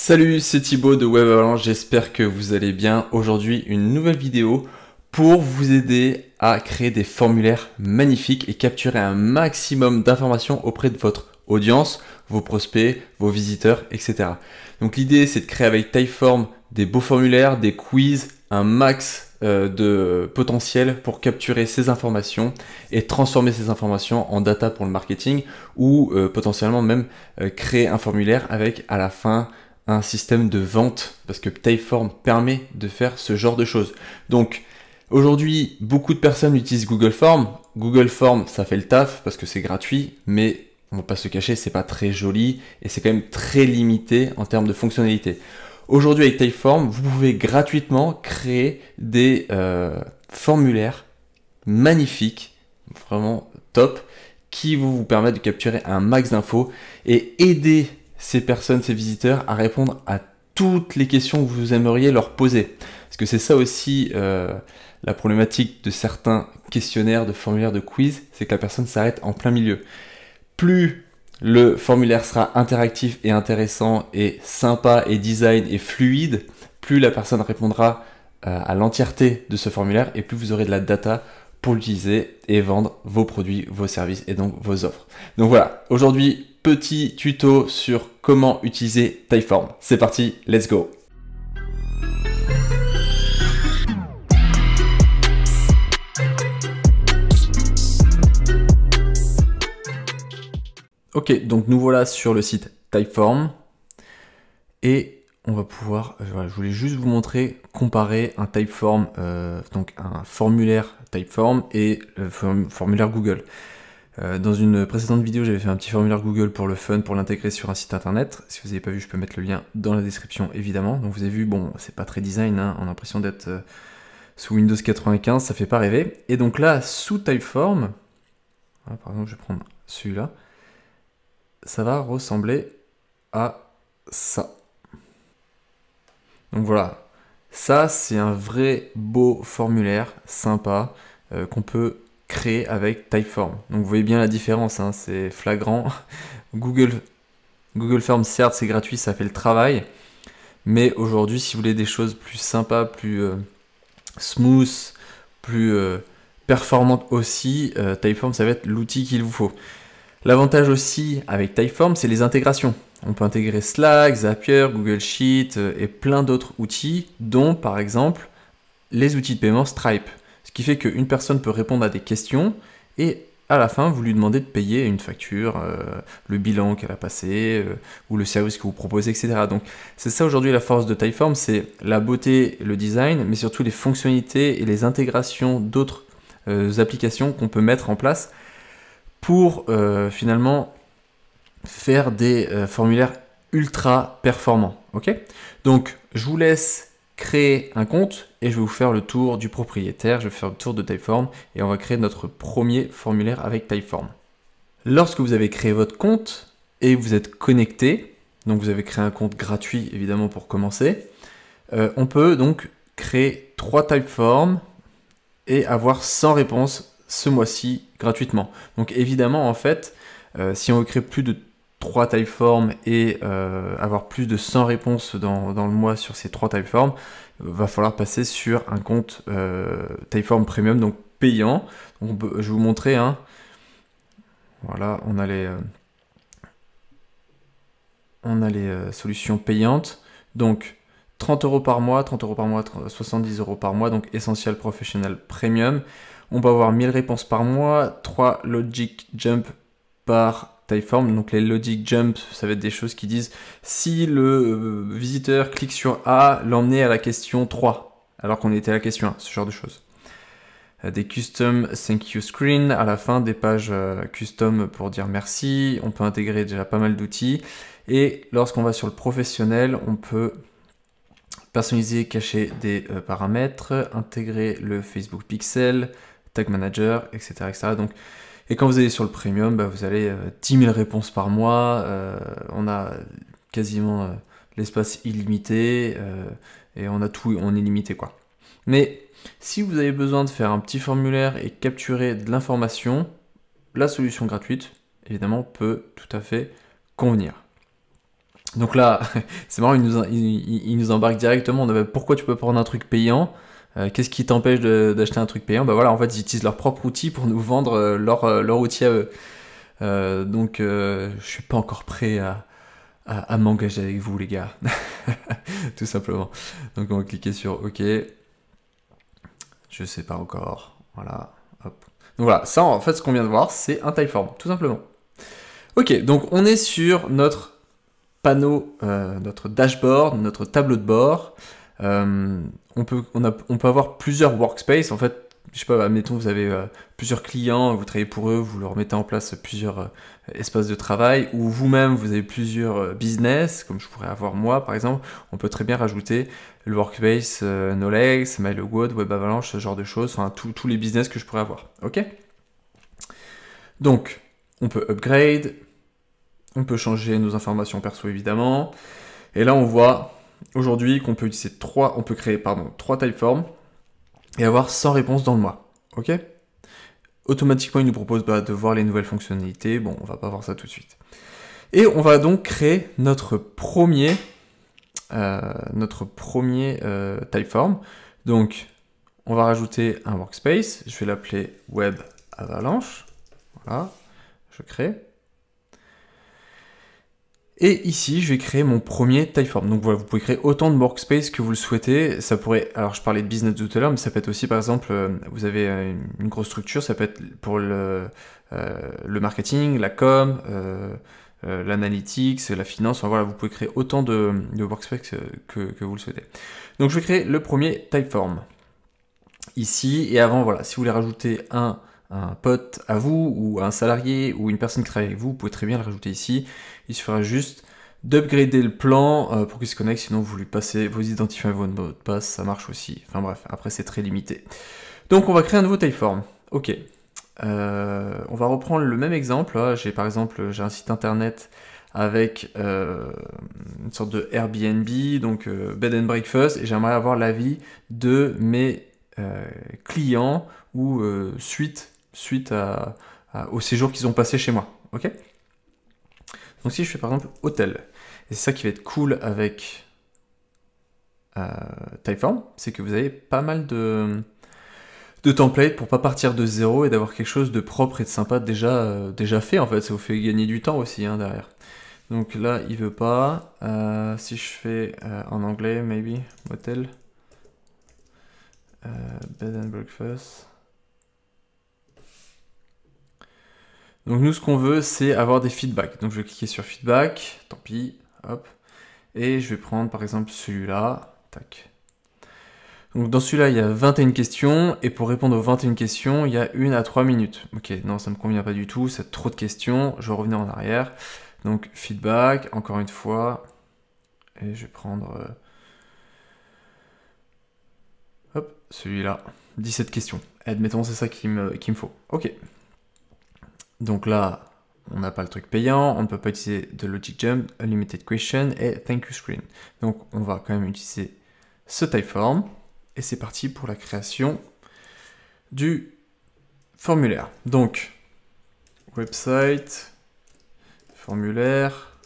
Salut, c'est Thibaut de Web j'espère que vous allez bien. Aujourd'hui, une nouvelle vidéo pour vous aider à créer des formulaires magnifiques et capturer un maximum d'informations auprès de votre audience, vos prospects, vos visiteurs, etc. Donc l'idée, c'est de créer avec Typeform des beaux formulaires, des quiz, un max euh, de potentiel pour capturer ces informations et transformer ces informations en data pour le marketing ou euh, potentiellement même euh, créer un formulaire avec à la fin un système de vente, parce que Typeform permet de faire ce genre de choses. Donc aujourd'hui, beaucoup de personnes utilisent Google Form. Google Form, ça fait le taf parce que c'est gratuit, mais on va pas se cacher, c'est pas très joli et c'est quand même très limité en termes de fonctionnalité. Aujourd'hui avec Typeform, vous pouvez gratuitement créer des euh, formulaires magnifiques, vraiment top, qui vous permettent de capturer un max d'infos et aider ces personnes, ces visiteurs à répondre à toutes les questions que vous aimeriez leur poser. Parce que c'est ça aussi euh, la problématique de certains questionnaires, de formulaires de quiz, c'est que la personne s'arrête en plein milieu. Plus le formulaire sera interactif et intéressant et sympa et design et fluide, plus la personne répondra euh, à l'entièreté de ce formulaire et plus vous aurez de la data pour l'utiliser et vendre vos produits, vos services et donc vos offres. Donc voilà, aujourd'hui petit tuto sur comment utiliser Typeform. C'est parti, let's go Ok, donc nous voilà sur le site Typeform. Et on va pouvoir, euh, je voulais juste vous montrer, comparer un Typeform, euh, donc un formulaire Typeform et le formulaire Google. Euh, dans une précédente vidéo, j'avais fait un petit formulaire Google pour le fun, pour l'intégrer sur un site internet. Si vous n'avez pas vu, je peux mettre le lien dans la description, évidemment. Donc vous avez vu, bon, c'est pas très design, hein, on a l'impression d'être euh, sous Windows 95, ça fait pas rêver. Et donc là, sous Typeform, ah, par exemple, je vais prendre celui-là, ça va ressembler à ça. Donc voilà, ça c'est un vrai beau formulaire, sympa, euh, qu'on peut créé avec Typeform. Donc vous voyez bien la différence, hein, c'est flagrant. Google, Google Forms, certes, c'est gratuit, ça fait le travail. Mais aujourd'hui, si vous voulez des choses plus sympas, plus euh, smooth, plus euh, performantes aussi, euh, Typeform, ça va être l'outil qu'il vous faut. L'avantage aussi avec Typeform, c'est les intégrations. On peut intégrer Slack, Zapier, Google Sheet et plein d'autres outils, dont par exemple les outils de paiement Stripe. Ce qui fait qu'une personne peut répondre à des questions et à la fin, vous lui demandez de payer une facture, euh, le bilan qu'elle a passé, euh, ou le service que vous proposez, etc. Donc c'est ça aujourd'hui la force de Typeform, c'est la beauté, le design, mais surtout les fonctionnalités et les intégrations d'autres euh, applications qu'on peut mettre en place pour finalement faire des formulaires ultra performants. Ok Donc je vous laisse créer un compte et je vais vous faire le tour du propriétaire, je vais faire le tour de Typeform et on va créer notre premier formulaire avec Typeform. Lorsque vous avez créé votre compte et vous êtes connecté, donc vous avez créé un compte gratuit évidemment pour commencer, euh, on peut donc créer trois Typeform et avoir 100 réponses ce mois-ci gratuitement. Donc évidemment en fait, euh, si on veut créer plus de trois typeforms et euh, avoir plus de 100 réponses dans, le mois sur ces trois typeforms, va falloir passer sur un compte euh, Typeform Premium, donc payant. je vais vous montrer. Hein. Voilà, on a les, euh, on a les solutions payantes. Donc, 30 euros par mois, 30 euros par mois, 70 euros par mois, donc Essential professionnel Premium. On va avoir 1000 réponses par mois, 3 Logic Jump par Typeform. Donc les logic jumps, ça va être des choses qui disent si le euh, visiteur clique sur A, l'emmener à la question 3, alors qu'on était à la question 1, ce genre de choses. Euh, des custom thank you screen à la fin, des pages euh, custom pour dire merci. On peut intégrer déjà pas mal d'outils. Et lorsqu'on va sur le professionnel, on peut personnaliser, cacher des paramètres, intégrer le Facebook Pixel, Tag Manager, etc. etc. Donc et quand vous allez sur le premium, bah, vous allez 10 euh, 000 réponses par mois, euh, on a quasiment euh, l'espace illimité, et on a tout, on est limité quoi. Mais si vous avez besoin de faire un petit formulaire et capturer de l'information, la solution gratuite, évidemment, peut tout à fait convenir. Donc là, c'est marrant, il nous, embarque directement. On avait bah, pourquoi tu peux prendre un truc payant euh, qu'est-ce qui t'empêche d'acheter un truc payant Bah voilà, en fait, ils utilisent leur propre outil pour nous vendre euh, euh, leur, outil à eux. donc, je suis pas encore prêt à, m'engager avec vous, les gars. Tout simplement. Donc, on va cliquer sur OK. Je sais pas encore. Voilà. Donc voilà, ça en fait ce qu'on vient de voir, c'est un typeform, tout simplement. Ok, donc on est sur notre panneau, notre dashboard, notre tableau de bord. Euh, on, peut, on, peut avoir plusieurs workspaces. En fait, je sais pas, admettons, vous avez euh, plusieurs clients, vous travaillez pour eux, vous leur mettez en place plusieurs euh, espaces de travail, ou vous-même, vous avez plusieurs business, comme je pourrais avoir moi, par exemple. On peut très bien rajouter le workspace Nolex, MyLogood, Web Avalanche, ce genre de choses, enfin, tous les business que je pourrais avoir. OK Donc, on peut upgrade, on peut changer nos informations perso, évidemment. Et là, on voit aujourd'hui qu'on peut utiliser trois, on peut créer pardon, trois typeforms et avoir 100 réponses dans le mois. Ok Automatiquement, il nous propose bah, de voir les nouvelles fonctionnalités. Bon, on va pas voir ça tout de suite. Et on va donc créer notre premier, euh, notre premier euh, typeform. Donc, on va rajouter un workspace. Je vais l'appeler web avalanche. Voilà, je crée. Et ici, je vais créer mon premier Typeform. Donc voilà, vous pouvez créer autant de workspace que vous le souhaitez. Ça pourrait, alors je parlais de business tout à l'heure, mais ça peut être aussi, par exemple, euh, vous avez euh, une grosse structure, ça peut être pour le, euh, le marketing, la com, euh, l'analytics, la finance. voilà, vous pouvez créer autant de, de workspace que, que vous le souhaitez. Donc je vais créer le premier Typeform ici. Et avant, voilà, si vous voulez rajouter un un pote à vous ou un salarié ou une personne qui travaille avec vous, vous pouvez très bien le rajouter ici. Il suffira juste d'upgrader le plan euh, pour qu'il se connecte, sinon vous lui passez vos identifiants et vos mots de passe, ça marche aussi. Enfin bref, après c'est très limité. Donc on va créer un nouveau Typeform. Ok. Euh, on va reprendre le même exemple. Hein. J'ai par exemple j'ai un site internet avec euh, une sorte de Airbnb, donc bed and breakfast, et j'aimerais avoir l'avis de mes clients ou suite suite au séjour qu'ils ont passé chez moi. Ok Donc si je fais par exemple hôtel, et c'est ça qui va être cool avec euh, Typeform, c'est que vous avez pas mal de, de templates pour pas partir de zéro et d'avoir quelque chose de propre et de sympa déjà, euh, déjà fait en fait. Ça vous fait gagner du temps aussi hein, derrière. Donc là, il veut pas. Euh, si je fais en anglais, maybe, hotel, euh, bed and breakfast. Donc nous, ce qu'on veut, c'est avoir des feedbacks. Donc je vais cliquer sur feedback, tant pis, hop. Et je vais prendre par exemple celui-là, tac. Donc dans celui-là, il y a 21 questions, et pour répondre aux 21 questions, il y a une à 3 minutes. Ok, non, ça ne me convient pas du tout, c'est trop de questions, je vais revenir en arrière. Donc feedback, encore une fois, et je vais prendre... Euh, celui-là, 17 questions. Admettons, c'est ça qu'il me, me faut. Ok, donc là, on n'a pas le truc payant, on ne peut pas utiliser de Logic Jump, Unlimited Question et Thank You Screen. Donc on va quand même utiliser ce Typeform et c'est parti pour la création du formulaire. Donc, website, formulaire,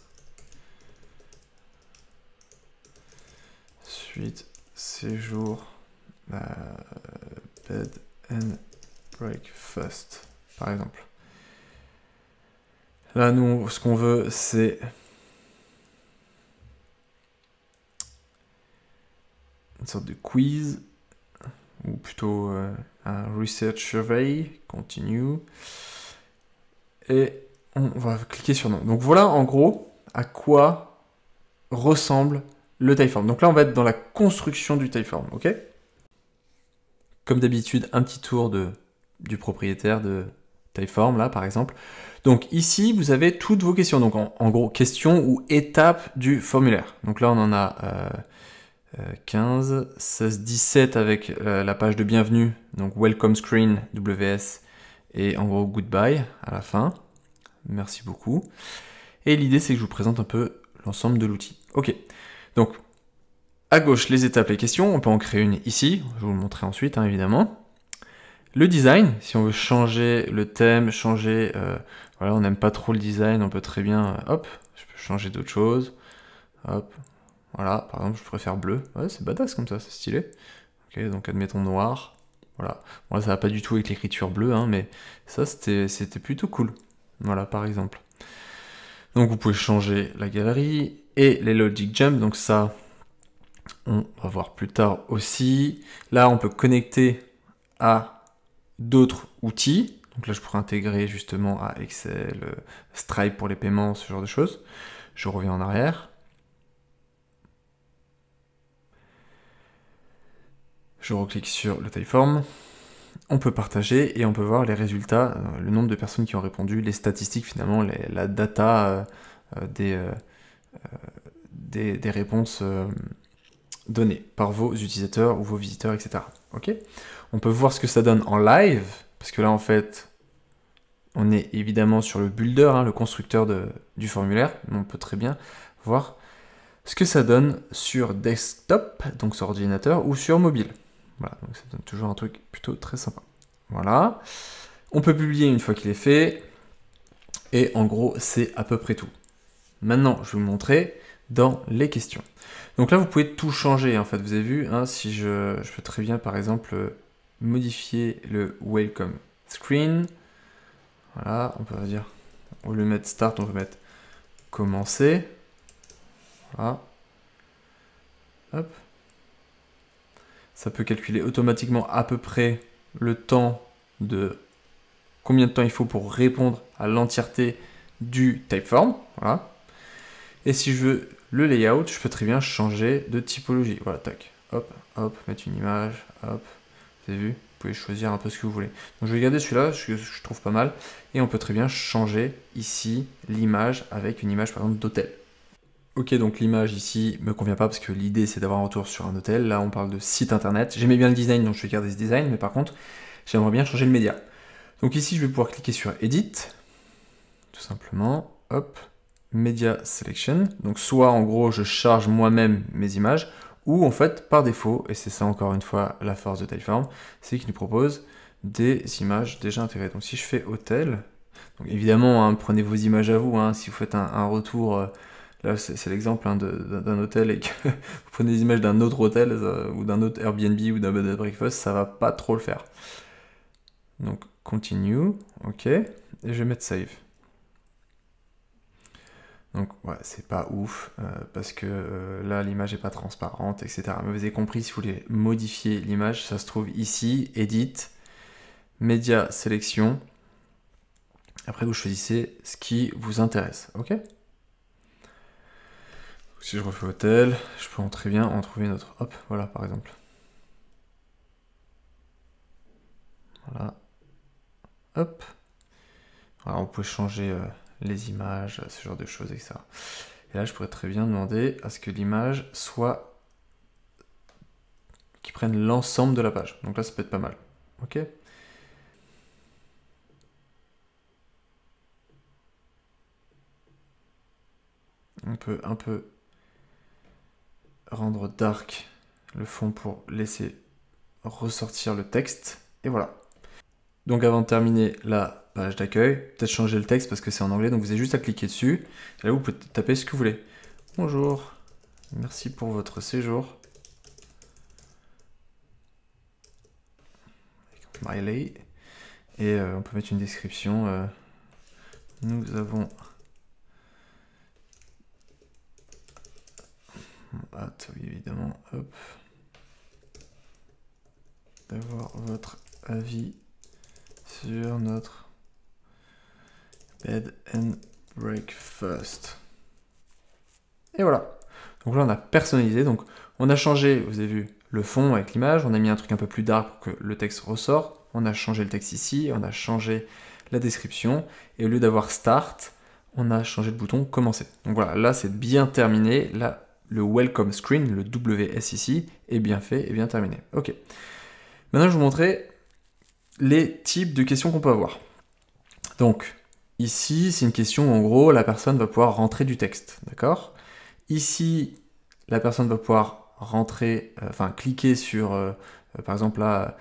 suite, séjour, euh, bed and breakfast, par exemple. Là, nous, ce qu'on veut, c'est... Une sorte de quiz, ou plutôt euh, un research survey, continue. Et on va cliquer sur non. Donc voilà en gros à quoi ressemble le Typeform. Donc là, on va être dans la construction du Typeform, ok Comme d'habitude, un petit tour de, du propriétaire de, Typeform là par exemple. Donc ici, vous avez toutes vos questions. Donc en, gros, questions ou étapes du formulaire. Donc là, on en a 15, 16, 17 avec euh, la page de bienvenue. Donc welcome screen, WS et en gros goodbye à la fin. Merci beaucoup. Et l'idée, c'est que je vous présente un peu l'ensemble de l'outil. Ok, donc à gauche, les étapes, les questions. On peut en créer une ici. Je vais vous le montrer ensuite, hein, évidemment. Le design, si on veut changer le thème, changer... Euh, voilà, on n'aime pas trop le design, on peut très bien... Euh, hop, je peux changer d'autres choses. Hop, voilà, par exemple, je préfère bleu. Ouais, c'est badass comme ça, c'est stylé. Ok, donc admettons noir. Voilà. Bon, là, ça va pas du tout avec l'écriture bleue, hein, mais ça, c'était plutôt cool. Voilà, par exemple. Donc, vous pouvez changer la galerie et les Logic Jump. Donc, ça, on va voir plus tard aussi. Là, on peut connecter à d'autres outils. Donc là, je pourrais intégrer justement à Excel, euh, Stripe pour les paiements, ce genre de choses. Je reviens en arrière. Je reclique sur le Typeform. On peut partager et on peut voir les résultats, euh, le nombre de personnes qui ont répondu, les statistiques finalement, la data euh, des, des, réponses données par vos utilisateurs ou vos visiteurs, etc. Ok on peut voir ce que ça donne en live, parce que là, en fait, on est évidemment sur le builder, hein, le constructeur de, du formulaire. On peut très bien voir ce que ça donne sur desktop, donc sur ordinateur, ou sur mobile. Voilà, donc ça donne toujours un truc plutôt très sympa. Voilà. On peut publier une fois qu'il est fait. Et en gros, c'est à peu près tout. Maintenant, je vais vous montrer dans les questions. Donc là, vous pouvez tout changer, en fait. Vous avez vu, hein, si je, je peux très bien, par exemple, modifier le welcome screen. Voilà, on peut dire, au lieu de mettre start, on peut mettre commencer. Voilà. Hop. Ça peut calculer automatiquement à peu près le temps de combien de temps il faut pour répondre à l'entièreté du type typeform. Voilà. Et si je veux le layout, je peux très bien changer de typologie. Voilà, tac. Hop, hop, mettre une image, hop, vous avez vu Vous pouvez choisir un peu ce que vous voulez. Donc je vais garder celui-là, je, je trouve pas mal. Et on peut très bien changer ici l'image avec une image par exemple d'hôtel. Ok, donc l'image ici me convient pas parce que l'idée c'est d'avoir un retour sur un hôtel. Là, on parle de site internet. J'aimais bien le design, donc je vais garder ce design, mais par contre, j'aimerais bien changer le média. Donc ici, je vais pouvoir cliquer sur Edit, tout simplement. Hop, Media Selection. Donc soit en gros, je charge moi-même mes images, ou en fait, par défaut, et c'est ça encore une fois la force de Typeform, c'est qu'il nous propose des images déjà intégrées. Donc si je fais hôtel, évidemment, hein, prenez vos images à vous, hein. si vous faites un, retour... Euh, là c'est l'exemple hein, d'un hôtel et que vous prenez des images d'un autre hôtel euh, ou d'un autre Airbnb ou d'un bed and breakfast, ça va pas trop le faire. Donc continue, ok, et je vais mettre save. Donc ouais, c'est pas ouf, euh, parce que euh, là l'image n'est pas transparente, etc. Mais vous avez compris, si vous voulez modifier l'image, ça se trouve ici, Edit, Média, Sélection. Après vous choisissez ce qui vous intéresse, ok Si je refais Hôtel, je peux en très bien en trouver une autre. Hop, voilà par exemple. Voilà. Hop. Alors on peut changer... Euh, les images, ce genre de choses, etc. Et là, je pourrais très bien demander à ce que l'image soit. qui prenne l'ensemble de la page. Donc là, ça peut être pas mal. Ok On peut un peu rendre dark le fond pour laisser ressortir le texte. Et voilà. Donc avant de terminer la page d'accueil, peut-être changer le texte parce que c'est en anglais, donc vous avez juste à cliquer dessus. Et là, vous pouvez taper ce que vous voulez. Bonjour, merci pour votre séjour. Et euh, on peut mettre une description. Euh. nous avons... évidemment, D'avoir votre avis sur notre Bed and first Et voilà. Donc là, on a personnalisé. Donc, on a changé, vous avez vu, le fond avec l'image. On a mis un truc un peu plus dark pour que le texte ressort. On a changé le texte ici. On a changé la description. Et au lieu d'avoir start, on a changé le bouton commencer. Donc voilà, là, c'est bien terminé. Là, le welcome screen, le WS ici, est bien fait et bien terminé. OK. Maintenant, je vais vous montrer les types de questions qu'on peut avoir. Donc, Ici, c'est une question où, en gros, la personne va pouvoir rentrer du texte, d'accord Ici, la personne va pouvoir rentrer, euh, enfin, cliquer sur, euh, euh, par exemple, là,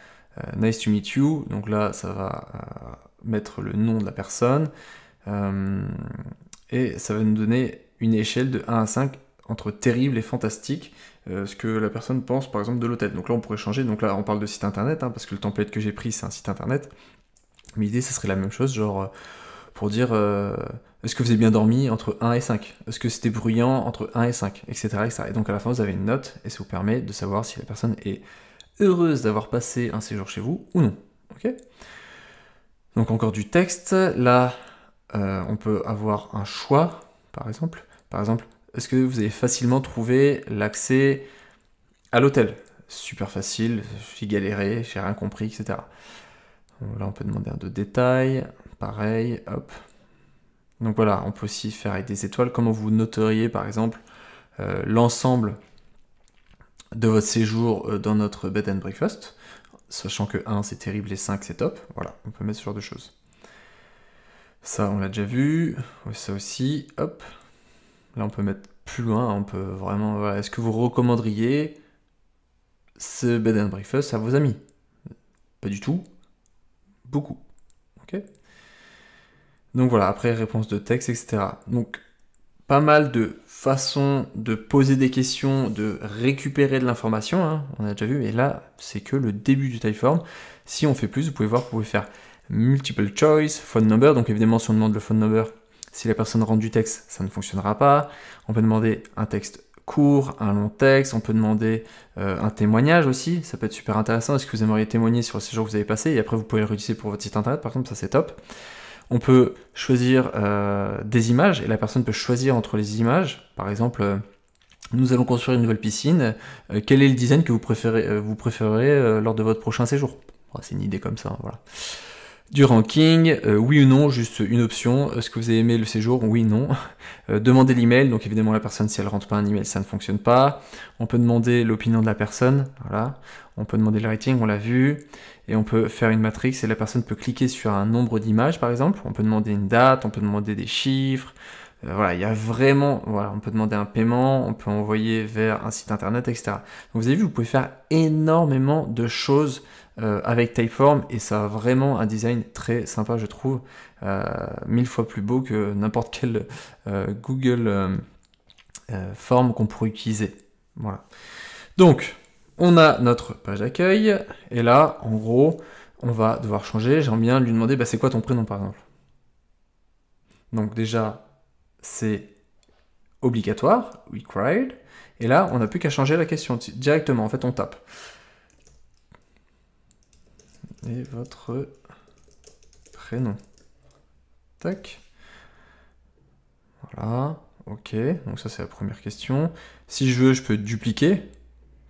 Nice to meet you. Donc là, ça va mettre le nom de la personne. et ça va nous donner une échelle de 1 à 5 entre terrible et fantastique. ce que la personne pense par exemple de l'hôtel. Donc là on pourrait changer, donc là on parle de site internet, hein, parce que le template que j'ai pris c'est un site internet. Mais l'idée ça serait la même chose, genre pour dire euh, est-ce que vous avez bien dormi entre 1 et 5 Est-ce que c'était bruyant entre 1 et 5 etc., Et donc à la fin, vous avez une note et ça vous permet de savoir si la personne est heureuse d'avoir passé un séjour chez vous ou non. donc encore du texte. Là, euh, on peut avoir un choix, par exemple. Par exemple, est-ce que vous avez facilement trouvé l'accès à l'hôtel Super facile, j'ai galéré, j'ai rien compris, etc. Là, on peut demander un de détails. Pareil, hop. Donc voilà, on peut aussi faire avec des étoiles. Comment vous noteriez, par exemple, euh, l'ensemble de votre séjour euh, dans notre bed and breakfast, sachant que 1 c'est terrible et 5 c'est top. Voilà, on peut mettre ce genre de choses. Ça, on l'a déjà vu. Ça aussi, hop. Là, on peut mettre plus loin. On peut vraiment. Est-ce que vous recommanderiez ce bed and breakfast à vos amis Pas du tout beaucoup. Donc voilà, après réponse de texte, etc. Donc pas mal de façons de poser des questions, de récupérer de l'information, hein, on a déjà vu, et là c'est que le début du Typeform. Si on fait plus, vous pouvez voir, vous pouvez faire multiple choice, phone number, donc évidemment si on demande le phone number, si la personne rend du texte, ça ne fonctionnera pas. On peut demander un texte court, un long texte, on peut demander euh, un témoignage aussi, ça peut être super intéressant, est-ce que vous aimeriez témoigner sur le séjour que vous avez passé, et après vous pouvez le réutiliser pour votre site internet par exemple, ça c'est top. On peut choisir euh, des images, et la personne peut choisir entre les images, par exemple... Euh, nous allons construire une nouvelle piscine. quel est le design que vous préférez, vous préférez lors de votre prochain séjour C'est une idée comme ça, hein, voilà du ranking, euh, oui ou non, juste une option, est-ce que vous avez aimé le séjour, oui ou non. Euh, demandez l'email, donc évidemment la personne si elle rentre pas un email, ça ne fonctionne pas. On peut demander l'opinion de la personne, voilà. On peut demander le rating, on l'a vu, et on peut faire une matrix et la personne peut cliquer sur un nombre d'images par exemple. On peut demander une date, on peut demander des chiffres. Euh, voilà, il y a vraiment, voilà, on peut demander un paiement, on peut envoyer vers un site internet, etc. Donc vous avez vu, vous pouvez faire énormément de choses euh, avec Typeform et ça a vraiment un design très sympa je trouve, euh, mille fois plus beau que n'importe quelle euh, Google Form qu'on pourrait utiliser. Voilà. Donc on a notre page d'accueil et là en gros on va devoir changer, j'aimerais bien lui demander bah, c'est quoi ton prénom par exemple. Donc déjà c'est obligatoire, required, et là on n'a plus qu'à changer la question directement, en fait on tape et votre prénom. Tac. Voilà, ok, donc ça c'est la première question. Si je veux, je peux dupliquer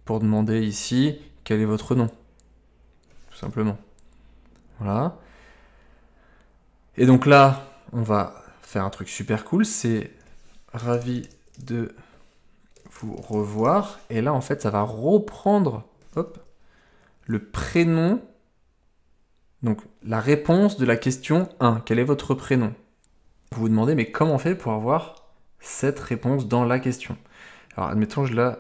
pour demander ici quel est votre nom. Tout simplement. Voilà. Et donc là, on va faire un truc super cool, c'est ravi de vous revoir. Et là, en fait, ça va reprendre hop, le prénom donc la réponse de la question 1, quel est votre prénom Vous vous demandez mais comment on fait pour avoir cette réponse dans la question Alors admettons je la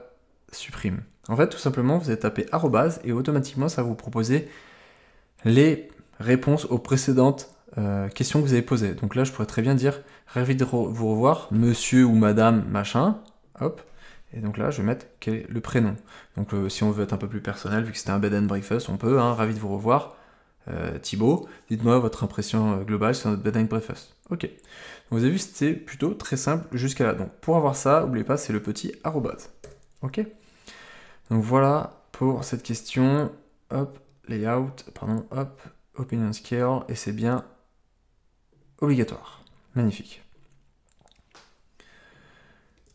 supprime. En fait tout simplement vous allez taper arrobase et automatiquement ça va vous proposer les réponses aux précédentes euh, questions que vous avez posées. Donc là je pourrais très bien dire ravi de vous revoir monsieur ou madame machin. Hop, et donc là, je vais mettre quel est le prénom. Donc euh, si on veut être un peu plus personnel, vu que c'était un bed and breakfast, on peut, hein, ravi de vous revoir. Euh, Thibaut, dites-moi votre impression euh, globale sur notre Bedtime Breakfast. Ok. vous avez vu, c'était plutôt très simple jusqu'à là. Donc pour avoir ça, n'oubliez pas, c'est le petit arrobase. Ok. Donc voilà pour cette question. Hop, layout, pardon, hop, opinion scale, et c'est bien obligatoire. Magnifique.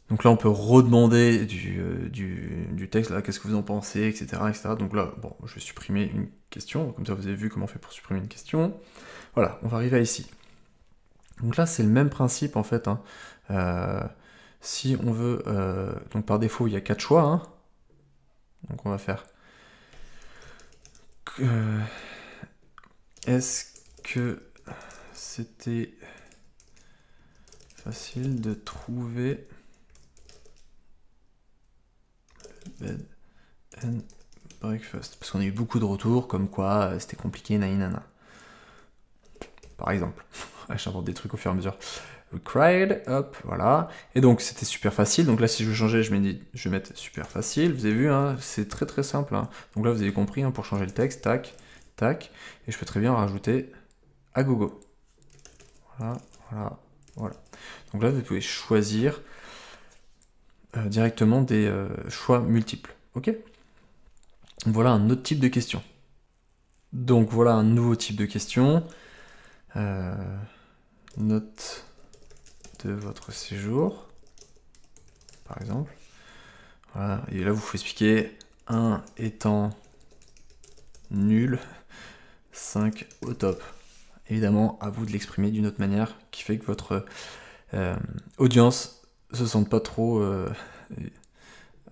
Donc là, on peut redemander euh, du, texte, là, qu'est-ce que vous en pensez, etc., Donc là, bon, je vais supprimer une question, comme ça vous avez vu comment on fait pour supprimer une question. Voilà, on va arriver à ici. Donc là, c'est le même principe, en fait. Hein. Euh, si on veut... Euh, donc par défaut, il y a quatre choix. Hein. Donc on va faire... Est-ce que c'était facile de trouver bed breakfast. Parce qu'on a eu beaucoup de retours comme quoi euh, c'était compliqué, nainana. Par exemple. Ah, j'invente des trucs au fur et à mesure. We hop, voilà. Et donc c'était super facile. Donc là, si je veux changer, je, mets, je vais mettre super facile. Vous avez vu, hein, c'est très très simple. Hein. Donc là, vous avez compris, hein, pour changer le texte, tac, tac. Et je peux très bien rajouter à gogo. Voilà, voilà, voilà. Donc là, vous pouvez choisir euh, directement des euh, choix multiples. Ok Voilà un autre type de question. Donc voilà un nouveau type de question. Euh, note de votre séjour, par exemple. Voilà. Et là, vous faut expliquer 1 étant nul, 5 au top. Évidemment, à vous de l'exprimer d'une autre manière qui fait que votre audience se sentent pas trop. Euh,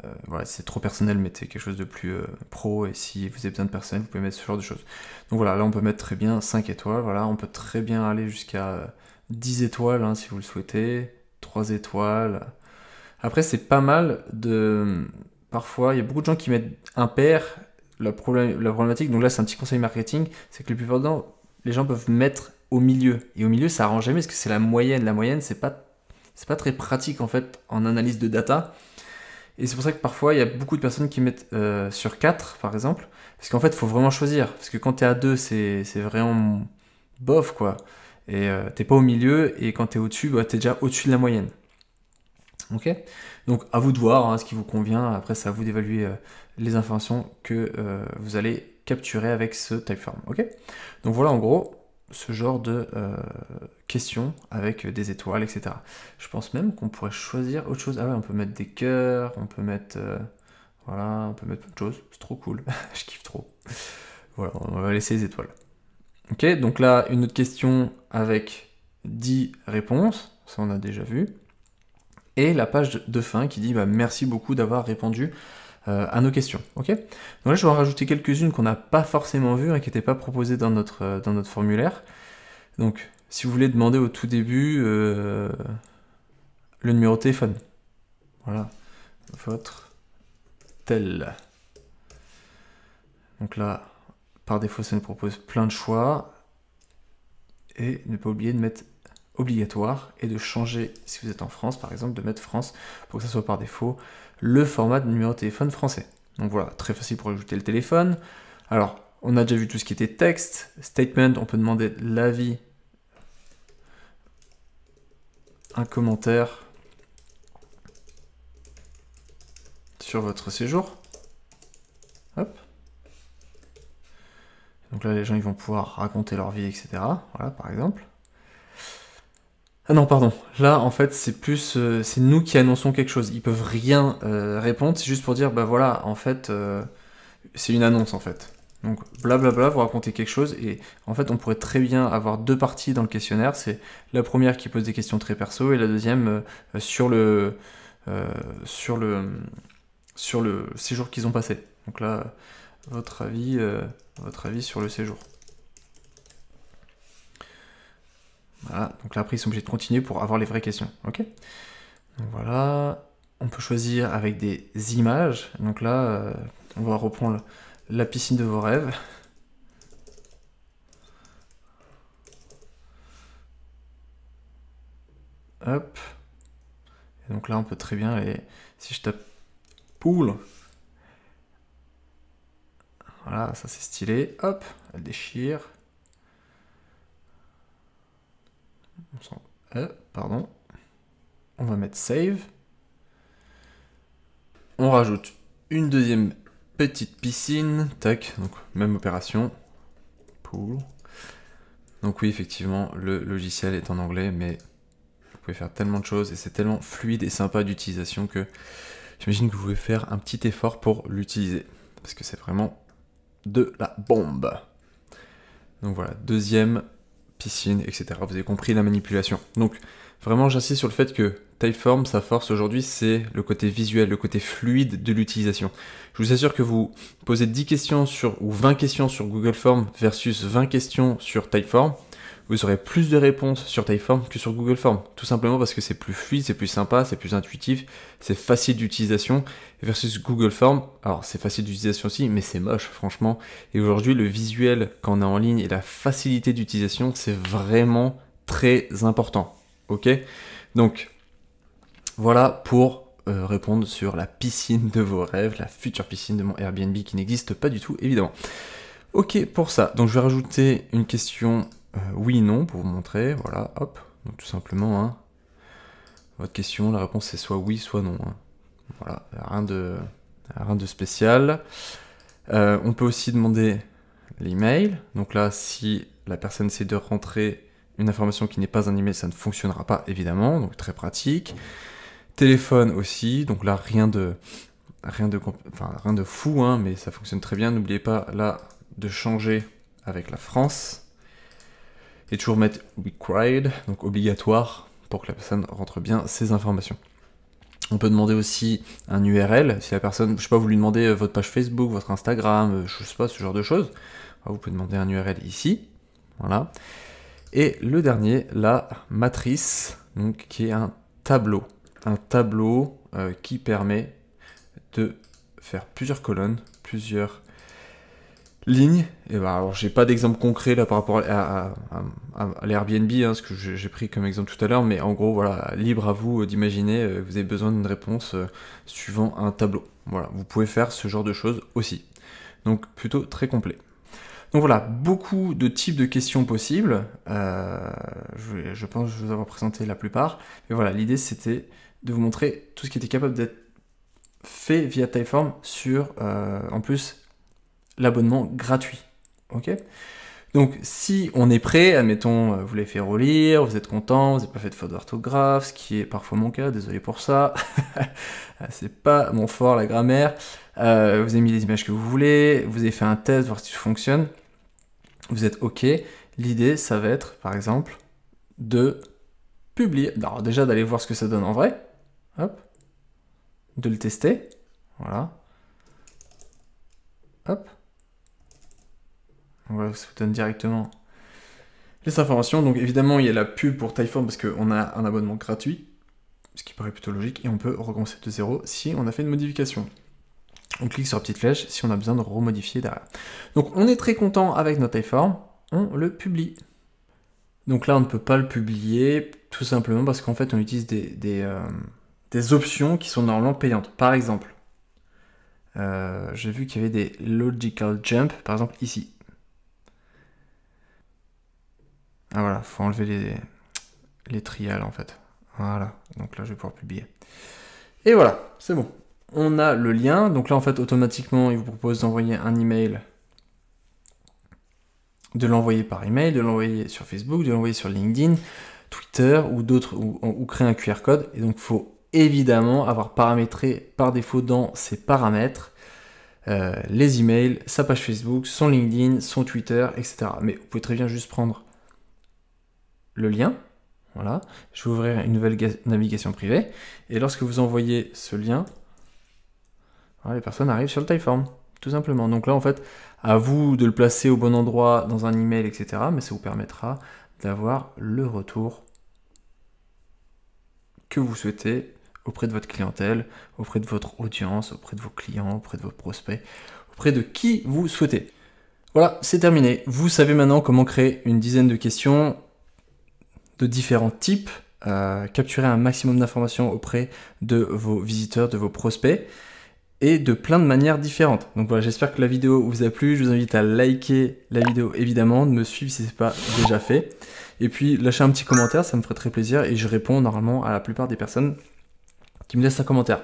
euh, voilà, c'est trop personnel, mettez quelque chose de plus euh, pro. Et si vous avez besoin de personnel, vous pouvez mettre ce genre de choses. Donc voilà, là on peut mettre très bien 5 étoiles. Voilà, on peut très bien aller jusqu'à 10 étoiles hein, si vous le souhaitez, 3 étoiles. Après, c'est pas mal de. Parfois, il y a beaucoup de gens qui mettent un La, problème la problématique, donc là, c'est un petit conseil marketing, c'est que le plus important, les gens peuvent mettre au milieu. Et au milieu, ça arrange jamais parce que c'est la moyenne. La moyenne, c'est pas c'est pas très pratique en fait en analyse de data. Et c'est pour ça que parfois il y a beaucoup de personnes qui mettent euh, sur 4 par exemple, parce qu'en fait il faut vraiment choisir, parce que quand t'es à 2 c'est vraiment bof quoi, et euh, t'es pas au milieu, et quand t'es au-dessus, bah, t'es déjà au-dessus de la moyenne. Ok Donc à vous de voir hein, ce qui vous convient, après c'est à vous d'évaluer euh, les informations que vous allez capturer avec ce typeform. Ok Donc voilà en gros ce genre de euh, questions avec des étoiles, etc. Je pense même qu'on pourrait choisir autre chose. Ah ouais, on peut mettre des cœurs, on peut mettre... Euh, voilà, on peut mettre plein de choses. C'est trop cool. je kiffe trop. Voilà, on va laisser les étoiles. Ok, donc là, une autre question avec 10 réponses. Ça, on a déjà vu. Et la page de fin qui dit bah, merci beaucoup d'avoir répondu euh, à nos questions. Ok Donc là, je vais en rajouter quelques-unes qu'on n'a pas forcément vues et qui n'étaient pas proposées dans notre, euh, dans notre formulaire. Donc, si vous voulez demander au tout début euh, le numéro de téléphone. Voilà, votre tel. Donc là, par défaut, ça nous propose plein de choix. Et ne pas oublier de mettre obligatoire et de changer, si vous êtes en France par exemple, de mettre France pour que ça soit par défaut le format de numéro de téléphone français. Donc voilà, très facile pour ajouter le téléphone. Alors, on a déjà vu tout ce qui était texte, statement, on peut demander l'avis, un commentaire sur votre séjour. Hop. Donc là, les gens ils vont pouvoir raconter leur vie, etc. Voilà, par exemple. Ah non, pardon. Là, en fait, c'est plus, euh, c'est nous qui annonçons quelque chose. Ils peuvent rien euh, répondre. C'est juste pour dire, bah voilà, en fait, euh, c'est une annonce en fait. Donc blablabla, vous racontez quelque chose et en fait, on pourrait très bien avoir deux parties dans le questionnaire. C'est la première qui pose des questions très perso et la deuxième sur le, sur le, sur le séjour qu'ils ont passé. Donc là, votre avis, votre avis sur le séjour. Voilà, donc là après ils sont obligés de continuer pour avoir les vraies questions. Ok Donc voilà, on peut choisir avec des images. Donc là, euh, on va reprendre la piscine de vos rêves. Hop. Et donc là, on peut très bien aller. Si je tape pool, voilà, ça c'est stylé. Hop, elle déchire. On euh, pardon. On va mettre save. On rajoute une deuxième petite piscine. Tac, donc même opération. Pool. Donc oui, effectivement, le logiciel est en anglais, mais vous pouvez faire tellement de choses et c'est tellement fluide et sympa d'utilisation que j'imagine que vous pouvez faire un petit effort pour l'utiliser. Parce que c'est vraiment de la bombe. Donc voilà, deuxième etc. Vous avez compris la manipulation. Donc vraiment j'insiste sur le fait que Typeform, sa force aujourd'hui, c'est le côté visuel, le côté fluide de l'utilisation. Je vous assure que vous posez 10 questions sur, ou 20 questions sur Google Form versus 20 questions sur Typeform, vous aurez plus de réponses sur Typeform que sur Google Form. Tout simplement parce que c'est plus fluide, c'est plus sympa, c'est plus intuitif, c'est facile d'utilisation. Versus Google Form, alors c'est facile d'utilisation aussi, mais c'est moche franchement. Et aujourd'hui, le visuel qu'on a en ligne et la facilité d'utilisation, c'est vraiment très important. Ok Donc, voilà pour euh, répondre sur la piscine de vos rêves, la future piscine de mon Airbnb qui n'existe pas du tout, évidemment. Ok pour ça. Donc je vais rajouter une question euh, oui, non, pour vous montrer, voilà, hop, donc tout simplement, hein. votre question, la réponse c'est soit oui, soit non. Hein. Voilà, rien de, spécial. Euh, on peut aussi demander l'email, donc là, si la personne essaie de rentrer une information qui n'est pas un email, ça ne fonctionnera pas, évidemment, donc très pratique. Téléphone aussi, donc là, rien de... Rien de, fou, hein, mais ça fonctionne très bien. N'oubliez pas là de changer avec la France et toujours mettre required, donc obligatoire, pour que la personne rentre bien ses informations. On peut demander aussi un URL, si la personne, je sais pas, vous lui demandez euh, votre page Facebook, votre Instagram, euh, je sais pas, ce genre de choses. Ah, vous pouvez demander un URL ici, voilà. Et le dernier, la matrice, donc qui est un tableau. Un tableau euh, qui permet de faire plusieurs colonnes, plusieurs ligne. Et bah, alors, j'ai pas d'exemple concret là par rapport à, l'Airbnb, hein, ce que j'ai pris comme exemple tout à l'heure, mais en gros, voilà, libre à vous euh, d'imaginer, euh, vous avez besoin d'une réponse euh, suivant un tableau. Voilà, vous pouvez faire ce genre de choses aussi. Donc, plutôt très complet. Donc voilà, beaucoup de types de questions possibles. Euh, je, je, pense vous avoir présenté la plupart. Mais voilà, l'idée c'était de vous montrer tout ce qui était capable d'être fait via Typeform sur, en plus, l'abonnement gratuit. Ok Donc si on est prêt, admettons, euh, vous l'avez fait relire, vous êtes content, vous n'avez pas fait de faute d'orthographe, ce qui est parfois mon cas, désolé pour ça, ah, c'est pas mon fort la grammaire, euh, vous avez mis les images que vous voulez, vous avez fait un test, voir si ça fonctionne, vous êtes ok. L'idée, ça va être, par exemple, de publier. Alors déjà d'aller voir ce que ça donne en vrai, hop, de le tester, voilà, hop, on ça vous donne directement les informations. Donc évidemment, il y a la pub pour Typeform parce qu'on a un abonnement gratuit, ce qui paraît plutôt logique, et on peut recommencer de zéro si on a fait une modification. On clique sur la petite flèche si on a besoin de remodifier derrière. Donc on est très content avec notre Typeform, on le publie. Donc là, on ne peut pas le publier tout simplement parce qu'en fait, on utilise des, des, euh, options qui sont normalement payantes. Par exemple, euh, j'ai vu qu'il y avait des logical jump, par exemple ici. Ah voilà, faut enlever les, les trials en fait. Voilà, donc là je vais pouvoir publier. Et voilà, c'est bon. On a le lien, donc là en fait automatiquement il vous propose d'envoyer un email, de l'envoyer par email, de l'envoyer sur Facebook, de l'envoyer sur LinkedIn, Twitter ou d'autres, ou, créer un QR code. Et donc faut évidemment avoir paramétré par défaut dans ces paramètres euh, les emails, sa page Facebook, son LinkedIn, son Twitter, etc. Mais vous pouvez très bien juste prendre le lien. Voilà, je vais ouvrir une nouvelle navigation privée. Et lorsque vous envoyez ce lien, les personnes arrivent sur le Typeform, tout simplement. Donc là, en fait, à vous de le placer au bon endroit dans un email, etc. Mais ça vous permettra d'avoir le retour que vous souhaitez auprès de votre clientèle, auprès de votre audience, auprès de vos clients, auprès de vos prospects, auprès de qui vous souhaitez. Voilà, c'est terminé. Vous savez maintenant comment créer une dizaine de questions de différents types, euh, capturer un maximum d'informations auprès de vos visiteurs, de vos prospects, et de plein de manières différentes. Donc voilà, j'espère que la vidéo vous a plu. Je vous invite à liker la vidéo évidemment, de me suivre si ce n'est pas déjà fait. Et puis lâcher un petit commentaire, ça me ferait très plaisir et je réponds normalement à la plupart des personnes qui me laissent un commentaire.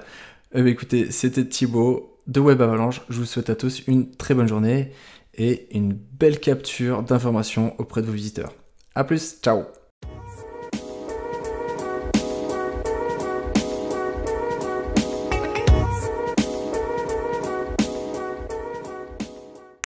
Eh ben, écoutez, c'était Thibaut de Web Avalanche. Je vous souhaite à tous une très bonne journée et une belle capture d'informations auprès de vos visiteurs. A plus, ciao